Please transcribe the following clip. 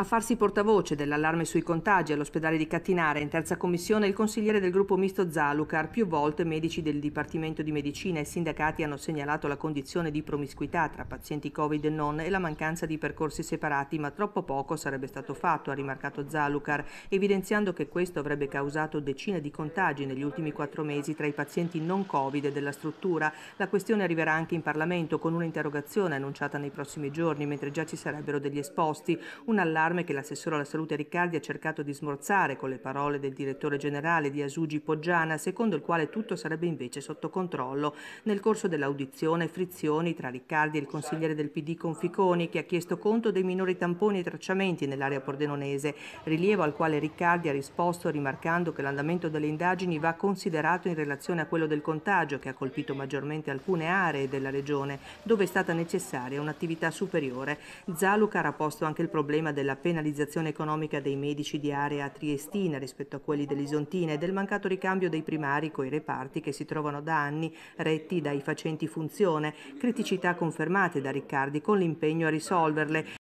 A farsi portavoce dell'allarme sui contagi all'ospedale di Cattinara in terza commissione il consigliere del gruppo misto Zalucar, più volte medici del Dipartimento di Medicina e sindacati hanno segnalato la condizione di promiscuità tra pazienti Covid e non e la mancanza di percorsi separati, ma troppo poco sarebbe stato fatto, ha rimarcato Zalucar, evidenziando che questo avrebbe causato decine di contagi negli ultimi quattro mesi tra i pazienti non Covid della struttura. La questione arriverà anche in Parlamento con un'interrogazione annunciata nei prossimi giorni, mentre già ci sarebbero degli esposti. Un allarme allarme che l'assessore alla salute Riccardi ha cercato di smorzare con le parole del direttore generale di Asugi Poggiana, secondo il quale tutto sarebbe invece sotto controllo. Nel corso dell'audizione frizioni tra Riccardi e il consigliere del PD Conficoni che ha chiesto conto dei minori tamponi e tracciamenti nell'area pordenonese, rilievo al quale Riccardi ha risposto rimarcando che l'andamento delle indagini va considerato in relazione a quello del contagio che ha colpito maggiormente alcune aree della regione dove è stata necessaria un'attività superiore. Zaluca ha posto anche il problema della penalizzazione economica dei medici di area triestina rispetto a quelli dell'Isontina e del mancato ricambio dei primari coi reparti che si trovano da anni retti dai facenti funzione, criticità confermate da Riccardi con l'impegno a risolverle